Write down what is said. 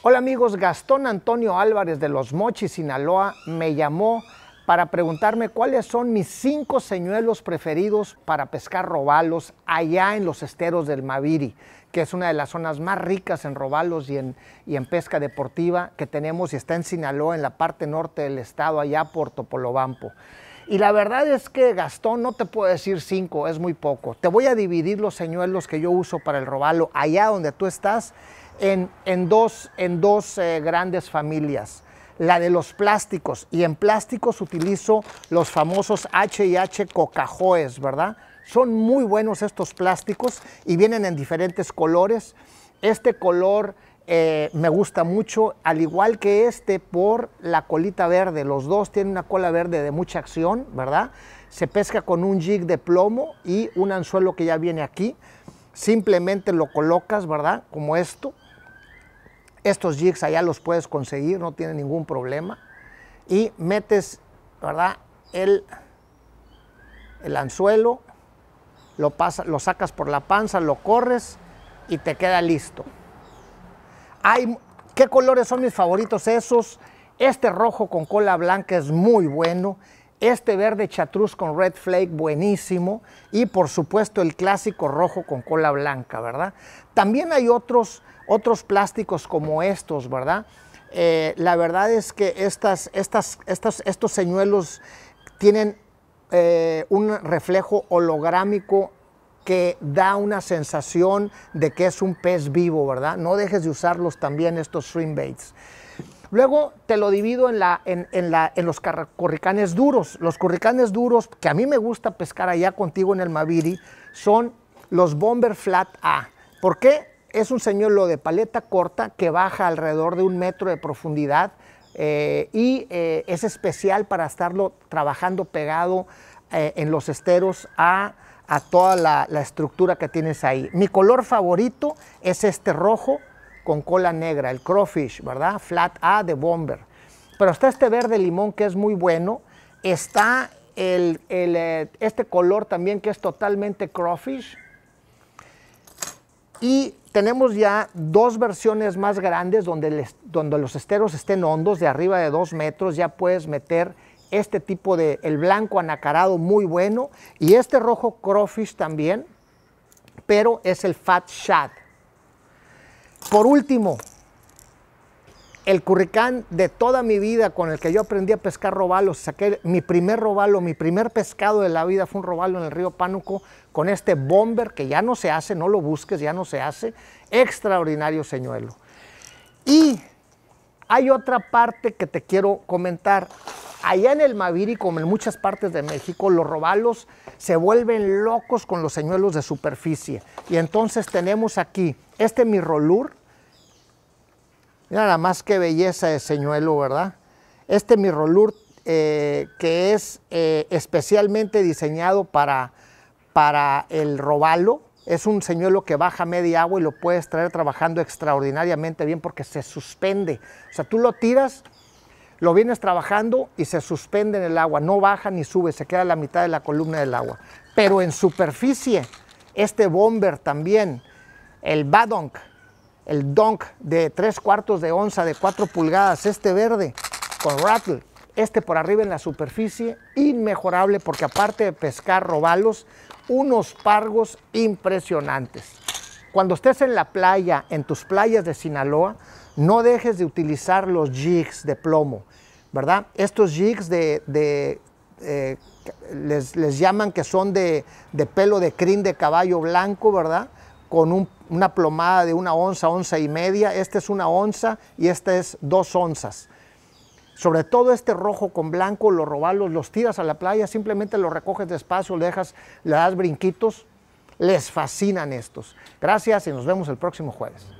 Hola amigos, Gastón Antonio Álvarez de Los Mochis, Sinaloa, me llamó para preguntarme cuáles son mis cinco señuelos preferidos para pescar robalos allá en los esteros del Maviri, que es una de las zonas más ricas en robalos y en, pesca deportiva que tenemos y está en Sinaloa, en la parte norte del estado, allá por Topolobampo. Y la verdad es que Gastón, no te puedo decir cinco, es muy poco. Te voy a dividir los señuelos que yo uso para el robalo allá donde tú estás en, dos, en dos eh, grandes familias la de los plásticos. Y en plásticos utilizo los famosos H&H cocajoes, ¿verdad? Son muy buenos estos plásticos y vienen en diferentes colores. Este color eh, me gusta mucho, al igual que este por la colita verde. Los dos tienen una cola verde de mucha acción, ¿verdad? Se pesca con un jig de plomo y un anzuelo que ya viene aquí. Simplemente lo colocas, ¿verdad? Como esto. Estos jigs allá los puedes conseguir, no tiene ningún problema. Y metes, ¿verdad? El, el anzuelo, lo, lo sacas por la panza, lo corres y te queda listo. ¿Qué colores son mis favoritos esos? Este rojo con cola blanca es muy bueno. Este verde chatruz con red flake, buenísimo. Y por supuesto el clásico rojo con cola blanca, ¿verdad? También hay otros, otros plásticos como estos, ¿verdad? Eh, la verdad es que estas, estas, estos señuelos tienen eh, un reflejo holográmico que da una sensación de que es un pez vivo, ¿verdad? No dejes de usarlos también estos swim baits. Luego te lo divido en, los curricanes duros. Los curricanes duros, que a mí me gusta pescar allá contigo en el Maviri, son los Bomber Flat A. ¿Por qué? Es un señuelo de paleta corta que baja alrededor de un metro de profundidad eh, y eh, es especial para estarlo trabajando pegado eh, en los esteros a a toda la, estructura que tienes ahí. Mi color favorito es este rojo con cola negra, el crawfish, ¿verdad? Flat A de Bomber. Pero está este verde limón que es muy bueno. Está el, eh, este color también que es totalmente crawfish. Y tenemos ya dos versiones más grandes donde, donde los esteros estén hondos, de arriba de dos metros, ya puedes meter este tipo de, el blanco anacarado muy bueno y este rojo crawfish también, pero es el fat shad. Por último, el curricán de toda mi vida con el que yo aprendí a pescar robalos, saqué mi primer robalo, mi primer pescado de la vida fue un robalo en el río Pánuco con este bomber que ya no se hace, no lo busques, ya no se hace, extraordinario señuelo. Y hay otra parte que te quiero comentar. Allá en el Maviri, como en muchas partes de México, los robalos se vuelven locos con los señuelos de superficie. Y entonces tenemos aquí este mirrolur. Mira nada más qué belleza de señuelo, ¿verdad? Este mirrolur, eh, que es eh, especialmente diseñado para, para el robalo. Es un señuelo que baja media agua y lo puedes traer trabajando extraordinariamente bien porque se suspende. O sea, tú lo tiras lo vienes trabajando y se suspende en el agua, no baja ni sube, se queda a la mitad de la columna del agua. Pero en superficie, este bomber también, el badonk, el donk de tres cuartos de onza de 4 pulgadas, este verde con rattle, este por arriba en la superficie, inmejorable porque aparte de pescar robalos, unos pargos impresionantes. Cuando estés en la playa, en tus playas de Sinaloa, no dejes de utilizar los jigs de plomo, ¿verdad? Estos jigs de, eh, les, llaman que son de, pelo de crin de caballo blanco, ¿verdad? Con una plomada de una onza, onza y media. Esta es una onza y esta es dos onzas. Sobre todo este rojo con blanco, lo robalos, los tiras a la playa, simplemente los recoges despacio, le das brinquitos. Les fascinan estos. Gracias y nos vemos el próximo jueves.